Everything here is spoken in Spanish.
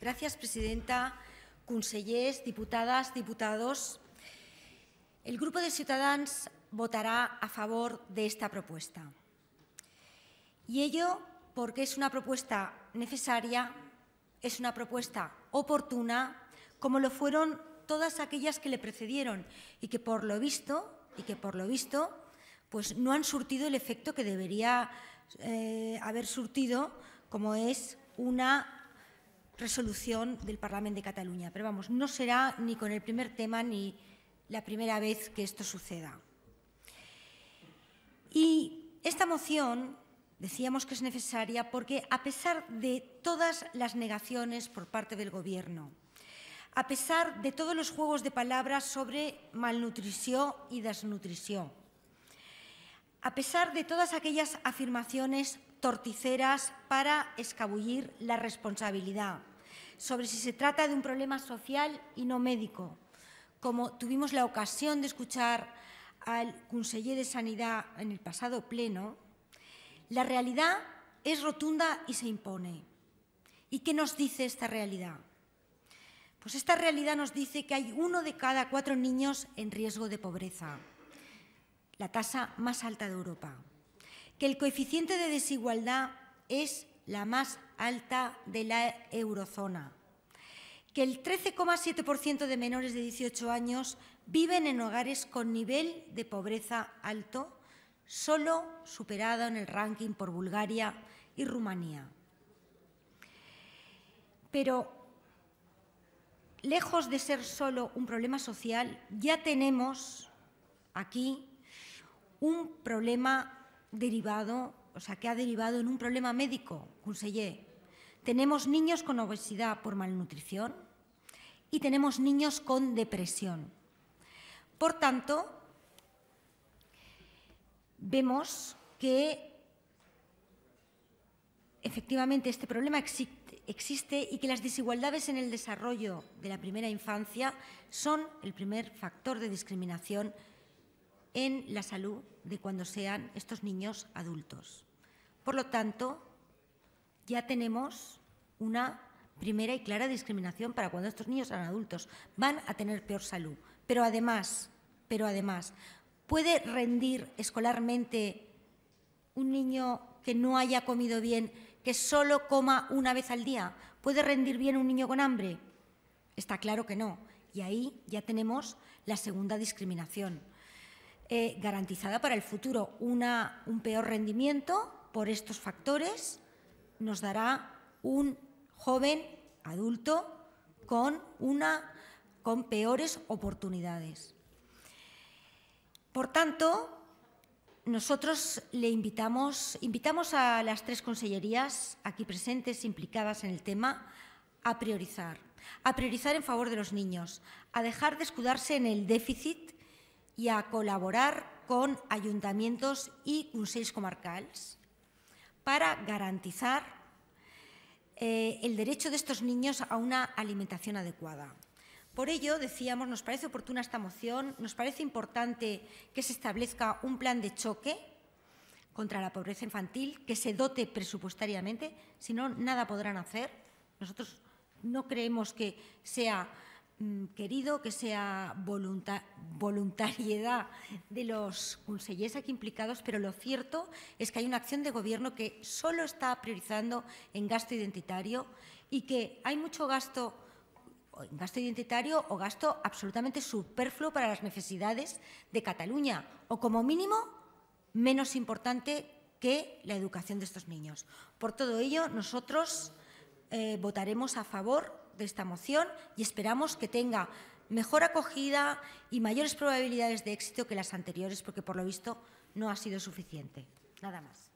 Gracias, presidenta, consellers, diputadas, diputados. El Grupo de Ciudadanos votará a favor de esta propuesta. Y ello porque es una propuesta necesaria, es una propuesta oportuna, como lo fueron todas aquellas que le precedieron y que por lo visto, y que por lo visto, pues no han surtido el efecto que debería eh, haber surtido, como es una resolución del Parlamento de Cataluña. Pero vamos, no será ni con el primer tema ni la primera vez que esto suceda. Y esta moción decíamos que es necesaria porque a pesar de todas las negaciones por parte del Gobierno, a pesar de todos los juegos de palabras sobre malnutrición y desnutrición, a pesar de todas aquellas afirmaciones torticeras para escabullir la responsabilidad, sobre si se trata de un problema social y no médico, como tuvimos la ocasión de escuchar al conseller de Sanidad en el pasado pleno, la realidad es rotunda y se impone. ¿Y qué nos dice esta realidad? Pues esta realidad nos dice que hay uno de cada cuatro niños en riesgo de pobreza, la tasa más alta de Europa que el coeficiente de desigualdad es la más alta de la eurozona, que el 13,7% de menores de 18 años viven en hogares con nivel de pobreza alto, solo superado en el ranking por Bulgaria y Rumanía. Pero lejos de ser solo un problema social, ya tenemos aquí un problema derivado, o sea, que ha derivado en un problema médico, conseller. Tenemos niños con obesidad por malnutrición y tenemos niños con depresión. Por tanto, vemos que efectivamente este problema existe y que las desigualdades en el desarrollo de la primera infancia son el primer factor de discriminación en la salud de cuando sean estos niños adultos. Por lo tanto, ya tenemos una primera y clara discriminación para cuando estos niños sean adultos. Van a tener peor salud, pero además, pero además, ¿puede rendir escolarmente un niño que no haya comido bien, que solo coma una vez al día? ¿Puede rendir bien un niño con hambre? Está claro que no. Y ahí ya tenemos la segunda discriminación. Eh, garantizada para el futuro. Una, un peor rendimiento por estos factores nos dará un joven adulto con, una, con peores oportunidades. Por tanto, nosotros le invitamos, invitamos a las tres consellerías aquí presentes, implicadas en el tema, a priorizar, a priorizar en favor de los niños, a dejar de escudarse en el déficit y a colaborar con ayuntamientos y consejos comarcales para garantizar eh, el derecho de estos niños a una alimentación adecuada. Por ello, decíamos, nos parece oportuna esta moción, nos parece importante que se establezca un plan de choque contra la pobreza infantil, que se dote presupuestariamente, si no, nada podrán hacer. Nosotros no creemos que sea mm, querido, que sea voluntario voluntariedad de los consejeros aquí implicados, pero lo cierto es que hay una acción de gobierno que solo está priorizando en gasto identitario y que hay mucho gasto en gasto identitario o gasto absolutamente superfluo para las necesidades de Cataluña o como mínimo menos importante que la educación de estos niños. Por todo ello, nosotros eh, votaremos a favor de esta moción y esperamos que tenga mejor acogida y mayores probabilidades de éxito que las anteriores, porque por lo visto no ha sido suficiente. Nada más.